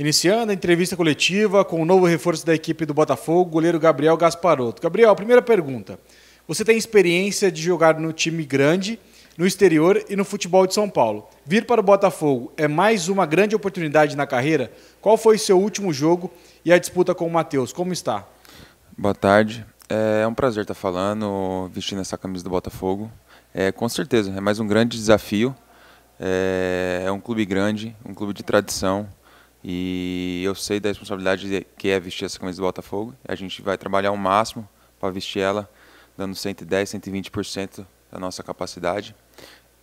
Iniciando a entrevista coletiva com o novo reforço da equipe do Botafogo, goleiro Gabriel Gasparotto. Gabriel, primeira pergunta. Você tem experiência de jogar no time grande, no exterior e no futebol de São Paulo. Vir para o Botafogo é mais uma grande oportunidade na carreira? Qual foi seu último jogo e a disputa com o Matheus? Como está? Boa tarde. É um prazer estar falando, vestindo essa camisa do Botafogo. É, com certeza, é mais um grande desafio. É, é um clube grande, um clube de tradição. E eu sei da responsabilidade que é vestir essa camisa do Botafogo. A gente vai trabalhar o máximo para vestir ela, dando 110, 120% da nossa capacidade.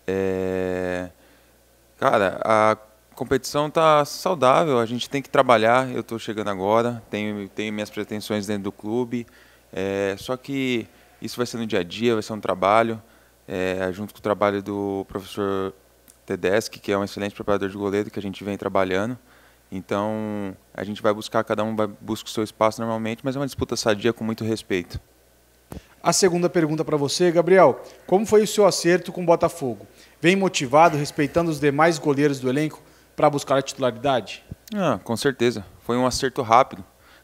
É... Cara, a competição está saudável, a gente tem que trabalhar. Eu estou chegando agora, tenho, tenho minhas pretensões dentro do clube. É... Só que isso vai ser no dia a dia, vai ser um trabalho, é... junto com o trabalho do professor Tedeschi, que é um excelente preparador de goleiro que a gente vem trabalhando. Então, a gente vai buscar, cada um vai busca o seu espaço normalmente, mas é uma disputa sadia com muito respeito. A segunda pergunta para você, Gabriel. Como foi o seu acerto com o Botafogo? Vem motivado, respeitando os demais goleiros do elenco para buscar a titularidade? Ah, com certeza. Foi um acerto rápido.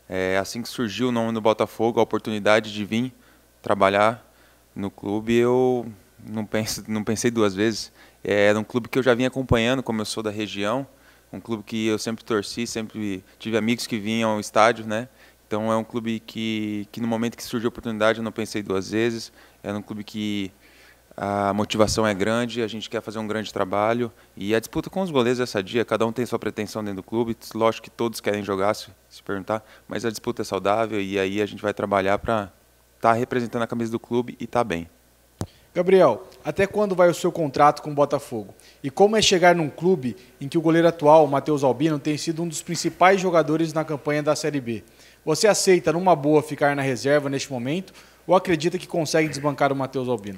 É, assim que surgiu o nome do Botafogo, a oportunidade de vir trabalhar no clube, eu não, penso, não pensei duas vezes. É, era um clube que eu já vinha acompanhando, como eu sou da região um clube que eu sempre torci, sempre tive amigos que vinham ao estádio, né? Então é um clube que, que no momento que surgiu a oportunidade eu não pensei duas vezes. É um clube que a motivação é grande, a gente quer fazer um grande trabalho e a disputa com os goleiros é sadia, cada um tem sua pretensão dentro do clube, lógico que todos querem jogar, se, se perguntar, mas a disputa é saudável e aí a gente vai trabalhar para estar tá representando a camisa do clube e estar tá bem. Gabriel, até quando vai o seu contrato com o Botafogo? E como é chegar num clube em que o goleiro atual, Matheus Albino, tem sido um dos principais jogadores na campanha da Série B? Você aceita, numa boa, ficar na reserva neste momento ou acredita que consegue desbancar o Matheus Albino?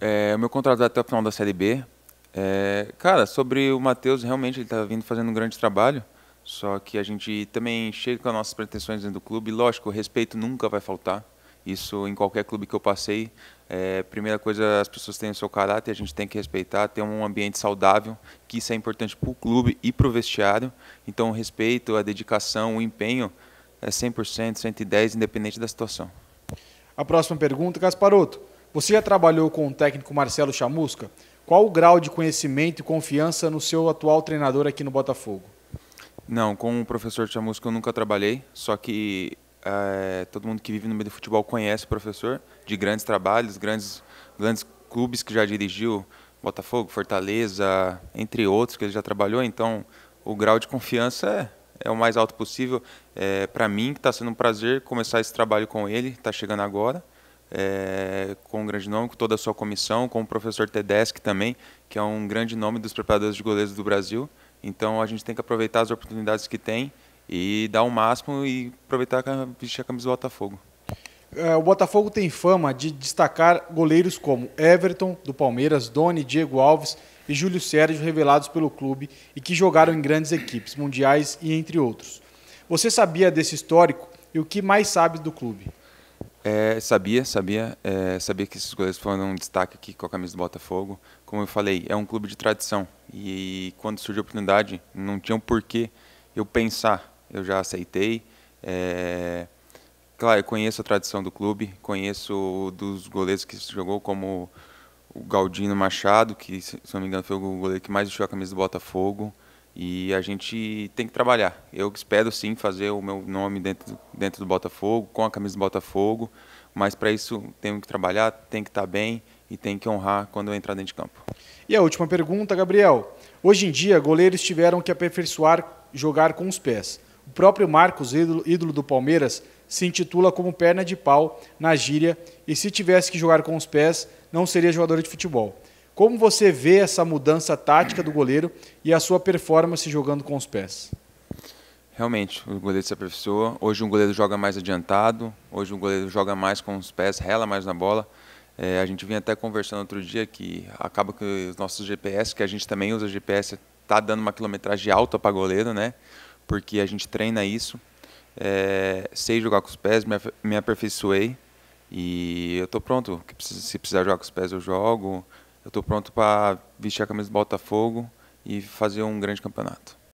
É, meu contrato é até o final da Série B. É, cara, sobre o Matheus, realmente ele está vindo fazendo um grande trabalho. Só que a gente também chega com as nossas pretensões dentro do clube. Lógico, o respeito nunca vai faltar. Isso em qualquer clube que eu passei, é, primeira coisa, as pessoas têm o seu caráter, a gente tem que respeitar, ter um ambiente saudável, que isso é importante para o clube e para o vestiário. Então, o respeito, a dedicação, o empenho é 100%, 110%, independente da situação. A próxima pergunta, Gasparoto. Você já trabalhou com o técnico Marcelo Chamusca? Qual o grau de conhecimento e confiança no seu atual treinador aqui no Botafogo? Não, com o professor Chamusca eu nunca trabalhei, só que é, todo mundo que vive no meio do futebol conhece o professor, de grandes trabalhos, grandes, grandes clubes que já dirigiu, Botafogo, Fortaleza, entre outros que ele já trabalhou. Então, o grau de confiança é, é o mais alto possível. É, eh, Para mim, que está sendo um prazer começar esse trabalho com ele, está chegando agora. É, com um grande nome, com toda a sua comissão, com o professor Tedeschi também, que é um grande nome dos preparadores de goleiros do Brasil. Então a gente tem que aproveitar as oportunidades que tem e dar o um máximo e aproveitar que vestir a camisa do Botafogo. É, o Botafogo tem fama de destacar goleiros como Everton, do Palmeiras, Doni, Diego Alves e Júlio Sérgio, revelados pelo clube e que jogaram em grandes equipes mundiais e entre outros. Você sabia desse histórico e o que mais sabe do clube? É, sabia, sabia. É, sabia que esses goleiros foram um destaque aqui com a camisa do Botafogo. Como eu falei, é um clube de tradição. E quando surgiu a oportunidade, não tinha um porquê eu pensar eu já aceitei. É, claro, eu conheço a tradição do clube, conheço dos goleiros que jogou, como o Galdino Machado, que, se não me engano, foi o goleiro que mais deixou a camisa do Botafogo. E a gente tem que trabalhar. Eu espero sim fazer o meu nome dentro, dentro do Botafogo, com a camisa do Botafogo, mas para isso tenho que trabalhar, tem que estar tá bem e tem que honrar quando eu entrar dentro de campo. E a última pergunta, Gabriel. Hoje em dia, goleiros tiveram que aperfeiçoar jogar com os pés. O próprio Marcos, ídolo, ídolo do Palmeiras, se intitula como perna de pau na gíria e se tivesse que jogar com os pés, não seria jogador de futebol. Como você vê essa mudança tática do goleiro e a sua performance jogando com os pés? Realmente, o goleiro se aperfeiçoa. Hoje um goleiro joga mais adiantado, hoje um goleiro joga mais com os pés, rela mais na bola. É, a gente vinha até conversando outro dia que acaba que os nossos GPS, que a gente também usa GPS, está dando uma quilometragem alta para goleiro, né? porque a gente treina isso. É, sei jogar com os pés, me, me aperfeiçoei e eu estou pronto. Se precisar jogar com os pés, eu jogo. Eu estou pronto para vestir a camisa do Botafogo e fazer um grande campeonato.